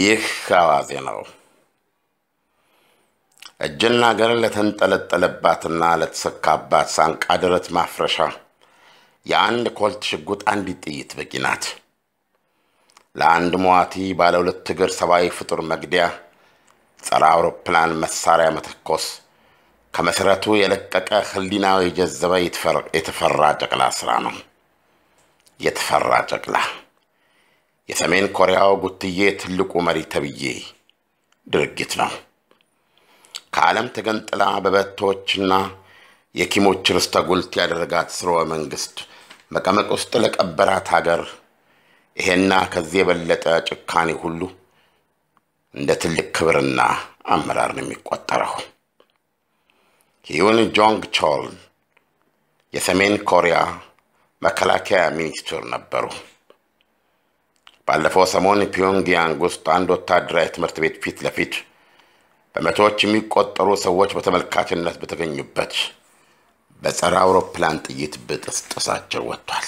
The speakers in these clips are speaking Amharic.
ይህ አዋዜ ነው። እጅና እግር ለተንጠለጠለባትና ለተሰካባት ሳንቃ ደረት ማፍረሻ የአንድ ኮልት ሽጉጥ አንዲት ጥይት በቂ ናት። ለአንድ ሟቲ ባለ ሁለት እግር ሰብአዊ ፍጡር መግዲያ ጸረ አውሮፕላን መሳሪያ መተኮስ ከመሰረቱ የለቀቀ ህሊናው የጀዘበ የተፈራ ጨቅላ ስራ ነው። የተፈራ ጨቅላ የሰሜን ኮሪያው ጉትዬ ትልቁ መሪ ተብዬ ድርጊት ነው። ከዓለም ተገንጥላ በበቶዎችና የኪሞች ርስተ ጉልት ያደረጋት ስርወ መንግስት መቀመቅ ውስጥ ለቀበራት ሀገር ይሄና ከዚህ የበለጠ ጭካኔ ሁሉ እንደ ትልቅ ክብርና አመራር ነው የሚቆጠረው። ሂዩን ጆንግ ቾል የሰሜን ኮሪያ መከላከያ ሚኒስትር ነበሩ። ባለፈው ሰሞን ፒዮንግያንግ ውስጥ አንድ ወታደራዊ ትምህርት ቤት ፊት ለፊት በመቶዎች የሚቆጠሩ ሰዎች በተመልካችነት በተገኙበት በጸረ አውሮፕላን ጥይት ብጥስጥሳቸው ወጥቷል።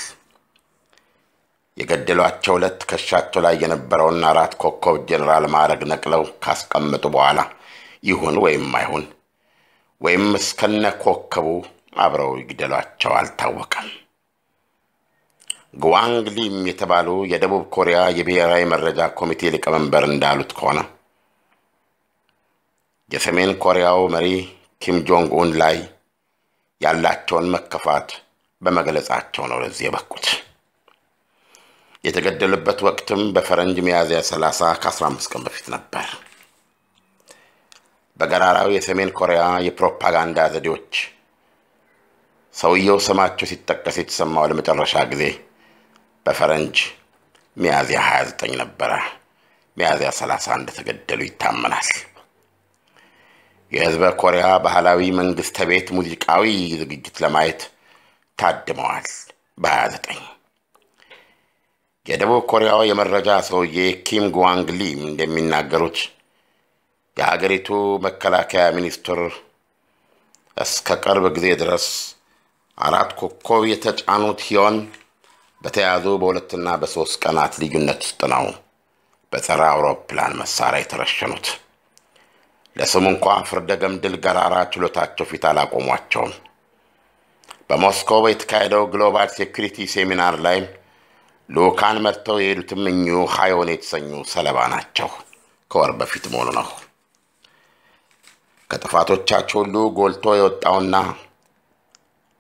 የገደሏቸው ሁለት ከሻቸው ላይ የነበረውን አራት ኮከብ ጀኔራል ማዕረግ ነቅለው ካስቀመጡ በኋላ ይሁን ወይም አይሁን ወይም እስከነ ኮከቡ አብረው ይግደሏቸው አልታወቀም። ሊም የተባሉ የደቡብ ኮሪያ የብሔራዊ መረጃ ኮሚቴ ሊቀመንበር እንዳሉት ከሆነ የሰሜን ኮሪያው መሪ ኪም ጆንግ ኡን ላይ ያላቸውን መከፋት በመግለጻቸው ነው ለዚህ የበቁት። የተገደሉበት ወቅትም በፈረንጅ ሚያዝያ 30 ከ15 ቀን በፊት ነበር። በገራራው የሰሜን ኮሪያ የፕሮፓጋንዳ ዘዴዎች ሰውየው ስማቸው ሲጠቀስ የተሰማው ለመጨረሻ ጊዜ በፈረንጅ ሚያዝያ 29 ነበረ ሚያዝያ 30 እንደተገደሉ ይታመናል። የህዝበ ኮሪያ ባህላዊ መንግሥተ ቤት ሙዚቃዊ ዝግጅት ለማየት ታድመዋል። በ29 የደቡብ ኮሪያው የመረጃ ሰውዬ ኪም ጓንግ ሊም እንደሚናገሩት የሀገሪቱ መከላከያ ሚኒስትር እስከ ቅርብ ጊዜ ድረስ አራት ኮከብ የተጫኑት ሲሆን በተያያዙ በሁለትና በሶስት ቀናት ልዩነት ውስጥ ነው በጸረ አውሮፕላን መሳሪያ የተረሸኑት። ለስሙ እንኳ ፍርደ ገምድል ገራራ ችሎታቸው ፊት አላቆሟቸውም። በሞስኮ የተካሄደው ግሎባል ሴኩሪቲ ሴሚናር ላይ ልዑካን መርተው የሄዱትም እኚሁ ሃዮን የተሰኙ ሰለባ ናቸው። ከወር በፊት መሆኑ ነው። ከጥፋቶቻቸው ሁሉ ጎልቶ የወጣውና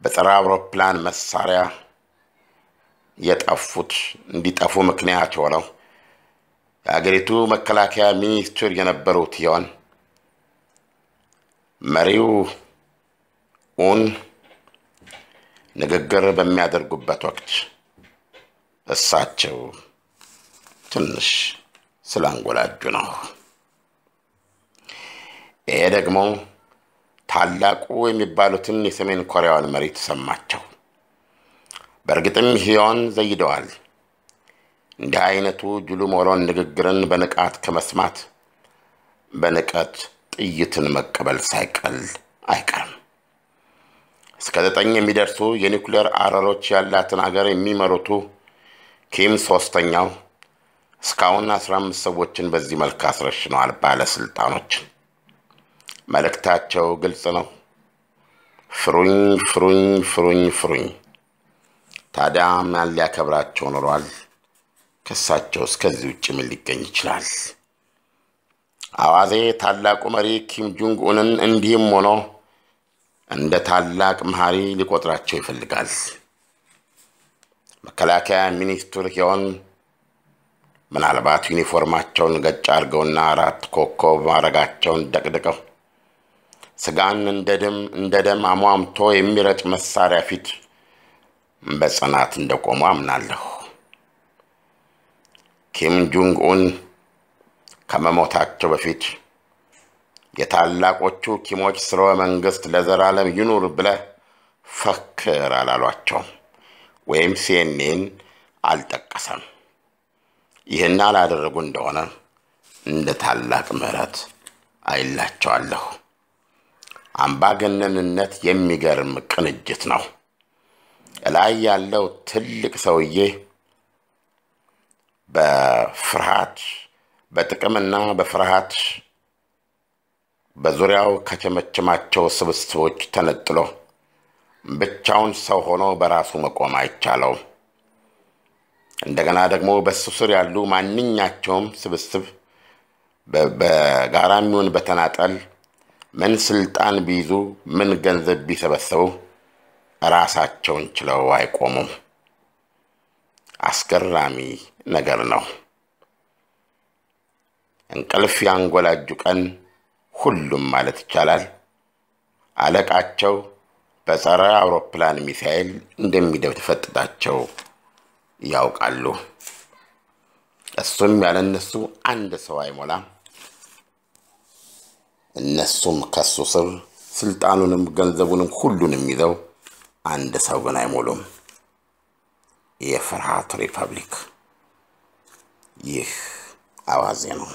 በጸረ አውሮፕላን መሳሪያ የጠፉት እንዲጠፉ ምክንያት የሆነው የአገሪቱ መከላከያ ሚኒስትር የነበሩት ሲሆን መሪው ኡን ንግግር በሚያደርጉበት ወቅት እሳቸው ትንሽ ስላንጎላጁ ነው። ይሄ ደግሞ ታላቁ የሚባሉትን የሰሜን ኮሪያውን መሪ ተሰማቸው። በእርግጥም ሕዮን ዘይደዋል። እንዲህ አይነቱ ጁሉሞሮን ንግግርን በንቃት ከመስማት በንቀት ጥይትን መቀበል ሳይቀል አይቀርም። እስከ ዘጠኝ የሚደርሱ የኒውክሌር አረሮች ያላትን አገር የሚመሩቱ ኪም ሶስተኛው እስካሁን 15 ሰዎችን በዚህ መልክ አስረሽነዋል። ባለስልጣኖች መልእክታቸው ግልጽ ነው። ፍሩኝ፣ ፍሩኝ፣ ፍሩኝ፣ ፍሩኝ። ታዲያ ማን ሊያከብራቸው ኖሯል? ከሳቸው እስከዚህ ውጭ ምን ሊገኝ ይችላል? አዋዜ ታላቁ መሪ ኪም ጆንግ ኡንን እንዲህም ሆኖ እንደ ታላቅ መሐሪ ሊቆጥራቸው ይፈልጋል። መከላከያ ሚኒስትር ሲሆን ምናልባት ዩኒፎርማቸውን ገጭ አድርገውና አራት ኮከብ ማድረጋቸውን ደቅድቀው ስጋን እንደ ደም አሟምቶ የሚረጭ መሳሪያ ፊት በጽናት እንደቆሙ አምናለሁ። ኪም ጁንግ ኡን ከመሞታቸው በፊት የታላቆቹ ኪሞች ስርወ መንግስት ለዘላለም ይኑር ብለ ፈክር አላሏቸው ወይም ሲኤንኤን አልጠቀሰም። ይህን አላደረጉ እንደሆነ እንደ ታላቅ ምሕረት አይላቸዋለሁ። አምባገነንነት የሚገርም ቅንጅት ነው። እላይ ያለው ትልቅ ሰውዬ በፍርሃት በጥቅምና በፍርሃት በዙሪያው ከቸመቸማቸው ስብስቦች ተነጥሎ ብቻውን ሰው ሆኖ በራሱ መቆም አይቻለውም። እንደገና ደግሞ በሱ ስር ያሉ ማንኛቸውም ስብስብ በጋራ የሚሆን በተናጠል ምን ስልጣን ቢይዙ፣ ምን ገንዘብ ቢሰበሰቡ ራሳቸውን ችለው አይቆሙም። አስገራሚ ነገር ነው። እንቅልፍ ያንጎላጁ ቀን ሁሉም ማለት ይቻላል አለቃቸው በጸረ አውሮፕላን ሚሳኤል እንደሚደፈጥጣቸው ያውቃሉ። እሱም ያለ እነሱ አንድ ሰው አይሞላም። እነሱም ከሱ ስር ስልጣኑንም ገንዘቡንም ሁሉንም ይዘው አንድ ሰው ግን አይሞሉም። የፍርሃት ሪፐብሊክ ይህ አዋዜ ነው።